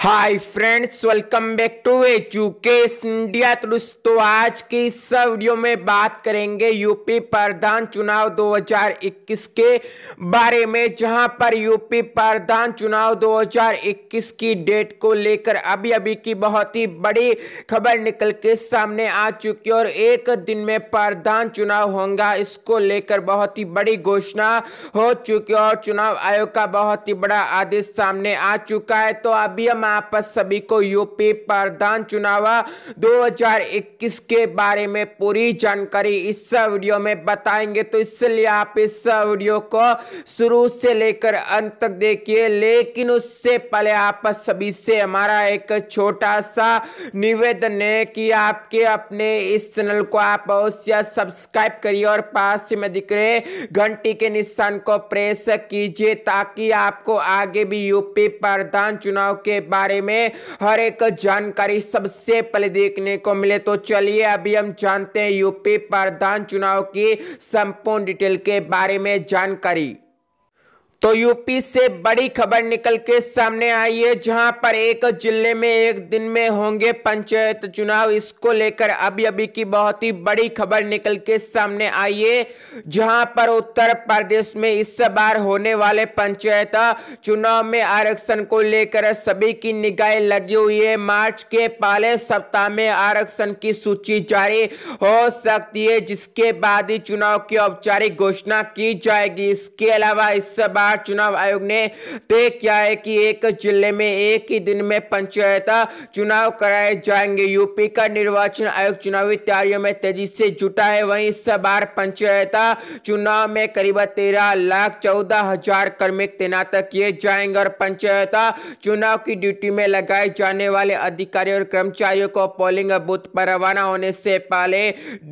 hi friends welcome back to education India तो दोस्तों आज की इस वीडियो में बात करेंगे यूपी प्रधान चुनाव 2021 के बारे में जहां पर यूपी प्रधान चुनाव 2021 की डेट को लेकर अभी अभी की बहुत ही बड़ी खबर निकल के सामने आ चुकी है और एक दिन में प्रधान चुनाव होगा इसको लेकर बहुत ही बड़ी घोषणा हो चुकी और चुनाव आयोग का बहुत ही बड़ा आदेश सामने आ चुका है तो अभी हम मैं आप सभी को यूपी प्रधान चुनाव 2021 के बारे में पूरी जानकारी इस वीडियो में बताएंगे तो इसलिए आप इस वीडियो को शुरू से लेकर अंत तक देखिए लेकिन उससे पहले आप सभी से हमारा एक छोटा सा निवेदन है कि आपके अपने इस चैनल को आप अवश्य सब्सक्राइब करिए और पास में दिख रहे घंटी के निशान को प्रेस कीजिए ताकि आपको आगे भी यूपी प्रधान चुनाव के बाद बारे में हर एक जानकारी सबसे पहले देखने को मिले तो चलिए अभी हम जानते हैं यूपी प्रधान चुनाव की संपूर्ण डिटेल के बारे में जानकारी तो यूपी से बड़ी खबर निकल के सामने आई है जहां पर एक जिले में एक दिन में होंगे पंचायत चुनाव इसको लेकर अभी अभी की बहुत ही बड़ी खबर निकल के सामने आई है जहां पर उत्तर प्रदेश में इस बार होने वाले पंचायत चुनाव में आरक्षण को लेकर सभी की निगाहें लगी हुई है मार्च के पहले सप्ताह में आरक्षण की सूची जारी हो सकती है जिसके बाद ही चुनाव की औपचारिक घोषणा की जाएगी इसके अलावा इस बार बिहार चुनाव आयोग ने तय किया है कि एक जिले में एक ही दिन में पंचायत चुनाव कराए जाएंगे यूपी का निर्वाचन आयोग चुनावी तैयारियों में तेजी से जुटा है वहीं इस बार पंचायत चुनाव में करीब तेरह लाख चौदह हजार कर्मी तैनात किए जाएंगे और पंचायत चुनाव की ड्यूटी में लगाए जाने वाले अधिकारी और कर्मचारियों को पोलिंग बूथ पर रवाना होने से पहले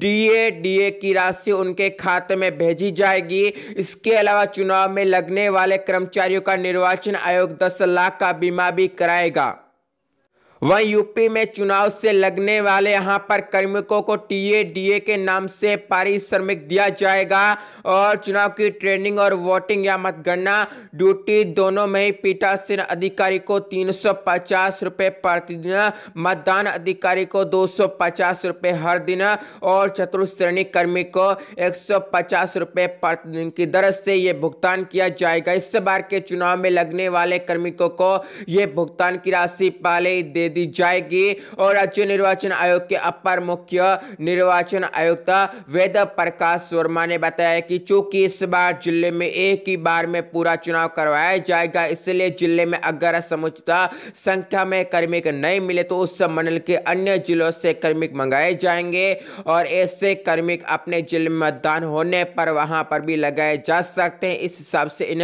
डीए डीए की राशि उनके खाते में भेजी जाएगी इसके अलावा चुनाव में लगने वाले कर्मचारियों का निर्वाचन आयोग दस लाख का बीमा भी कराएगा वहीं यूपी में चुनाव से लगने वाले यहां पर कार्मिकों को टीए ए के नाम से पारिश्रमिक दिया जाएगा और चुनाव की ट्रेनिंग और वोटिंग या मतगणना ड्यूटी दोनों में ही पीठासीन अधिकारी को तीन सौ पचास रुपये प्रतिदिन मतदान अधिकारी को दो सौ पचास रुपये हर दिन और चतुर्थ श्रेणी कर्मी को एक सौ पचास रुपये प्रतिदिन की दर से ये भुगतान किया जाएगा इस बार के चुनाव में लगने वाले कर्मिकों को ये भुगतान की राशि पहले दे दी जाएगी और राज्य निर्वाचन आयोग के अपर मुख्य निर्वाचन आयुक्त वेद प्रकाश वर्मा ने बताया कि चूंकि इस बार जिले में एक ही बार में पूरा चुनाव करवाया जाएगा इसलिए जिले में अगर समुचित संख्या में कर्मिक नहीं मिले तो उस मंडल के अन्य जिलों से कर्मिक मंगाए जाएंगे और ऐसे कर्मिक अपने जिले में मतदान होने पर वहां पर भी लगाए जा सकते हैं इस हिसाब से इन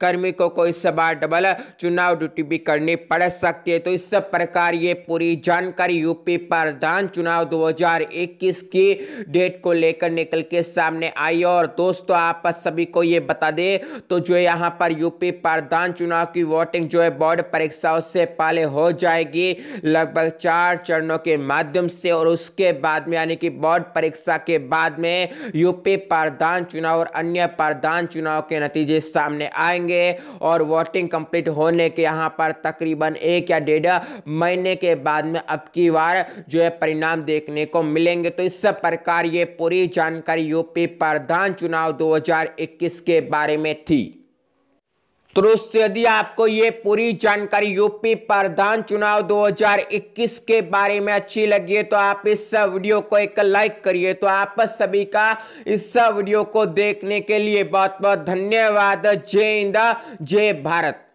कर्मिकों को इस बार डबल चुनाव ड्यूटी भी करनी पड़ सकती है तो इस प्रकार प्रकार ये पूरी जानकारी यूपी प्रधान चुनाव 2021 की डेट को लेकर निकल के सामने आई और दोस्तों आप सभी को ये बता दे तो जो यहाँ पर यूपी प्रधान चुनाव की वोटिंग जो है बोर्ड परीक्षाओं से पहले हो जाएगी लगभग चार चरणों के माध्यम से और उसके बाद में यानी कि बोर्ड परीक्षा के बाद में यूपी प्रधान चुनाव और अन्य प्रधान चुनाव के नतीजे सामने आएंगे और वोटिंग कंप्लीट होने के यहाँ पर तकरीबन एक या डेढ़ महीने के बाद में अब की बार जो है परिणाम देखने को मिलेंगे तो इस प्रकार ये पूरी जानकारी यूपी प्रधान चुनाव 2021 के बारे में थी तो दोस्तों यदि आपको ये पूरी जानकारी यूपी प्रधान चुनाव 2021 के बारे में अच्छी लगी है तो आप इस वीडियो को एक लाइक करिए तो आप सभी का इस वीडियो को देखने के लिए बहुत बहुत धन्यवाद जय हिंद जय भारत